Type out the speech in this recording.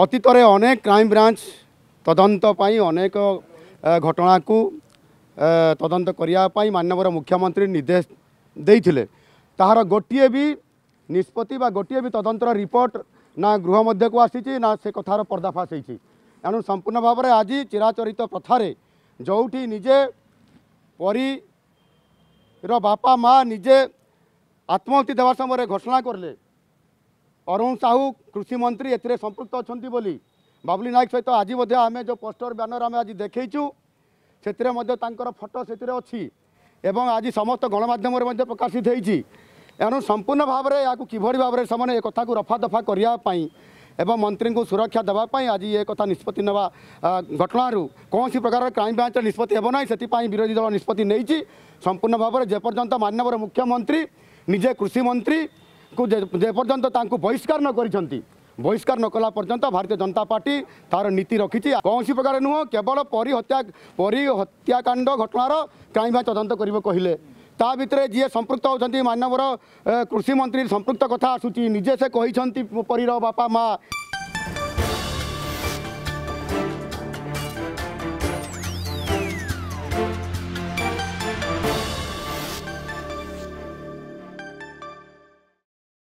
ଅତୀତରେ ଅନେକ crime branch ତଦନ୍ତ ପାଇଁ ଅନେକ ଘଟଣାକୁ ତଦନ୍ତ କରିବା ପାଇଁ ମାନ୍ୟବର ମୁଖ୍ୟମନ୍ତ୍ରୀ ନିର୍ଦ୍ଦେଶ ଦେଇଥିଲେ ତାହାର ଗୋଟିଏ ବି ନିଷ୍ପତ୍ତି ବା ଗୋଟିଏ ବି ତଦନ୍ତର ରିପୋର୍ଟ ନା ଗୃହ ମଧ୍ୟକୁ ଆସିଛି ନା ସେ କଥାର ପର୍ଦ୍ଦାଫାଶ ହେଇଛି ଏଣୁ ସମ୍ପୂର୍ଣ୍ଣ ଭାବରେ ଆଜି ଚିରାଚରିତ ପ୍ରଥାରେ ଯେଉଁଠି ନିଜେ ପରୀର ବାପା ମା ନିଜେ ଆତ୍ମାହୁତି ଦେବା ସମୟରେ ଘୋଷଣା କଲେ ଅରୁଣ ସାହୁ କୃଷିମନ୍ତ୍ରୀ ଏଥିରେ ସମ୍ପୃକ୍ତ ଅଛନ୍ତି ବୋଲି ବାବୁଲି ନାୟକ ସହିତ ଆଜି ମଧ୍ୟ ଆମେ ଯେଉଁ ପୋଷ୍ଟର ବ୍ୟାନର ଆମେ ଆଜି ଦେଖେଇଛୁ ସେଥିରେ ମଧ୍ୟ ତାଙ୍କର ଫଟୋ ସେଥିରେ ଅଛି ଏବଂ ଆଜି ସମସ୍ତ ଗଣମାଧ୍ୟମରେ ମଧ୍ୟ ପ୍ରକାଶିତ ହୋଇଛି ଏଣୁ ସମ୍ପୂର୍ଣ୍ଣ ଭାବରେ ଏହାକୁ କିଭଳି ଭାବରେ ସେମାନେ ଏ କଥାକୁ ରଫାଦଫା କରିବା ପାଇଁ ଏବଂ ମନ୍ତ୍ରୀଙ୍କୁ ସୁରକ୍ଷା ଦେବା ପାଇଁ ଆଜି ଏ କଥା ନିଷ୍ପତ୍ତି ନେବା ଘଟଣାରୁ କୌଣସି ପ୍ରକାର କ୍ରାଇମବ୍ରାଞ୍ଚ ନିଷ୍ପତ୍ତି ହେବ ନାହିଁ ସେଥିପାଇଁ ବିରୋଧୀ ଦଳ ନିଷ୍ପତ୍ତି ନେଇଛି ସମ୍ପୂର୍ଣ୍ଣ ଭାବରେ ଯେପର୍ଯ୍ୟନ୍ତ ମାନ୍ୟବର ମୁଖ୍ୟମନ୍ତ୍ରୀ ନିଜେ କୃଷିମନ୍ତ୍ରୀ को कुन्त बहिष्कार न नकरि बहिष्कार नकला पर्यन्त भारतीय जनता पार्टी तार नीति रखी रखिचि कौसि प्रकार नुह केवल परी परी हत्या परिहत्या परिहत्याकाण्ड घटना कहीँ भाइ तदन कहिले त भएर जि सम्पृक्त मान्वर कृषिमन्त्री सम्पृक्त कथा से निजेसन परिर बापा मा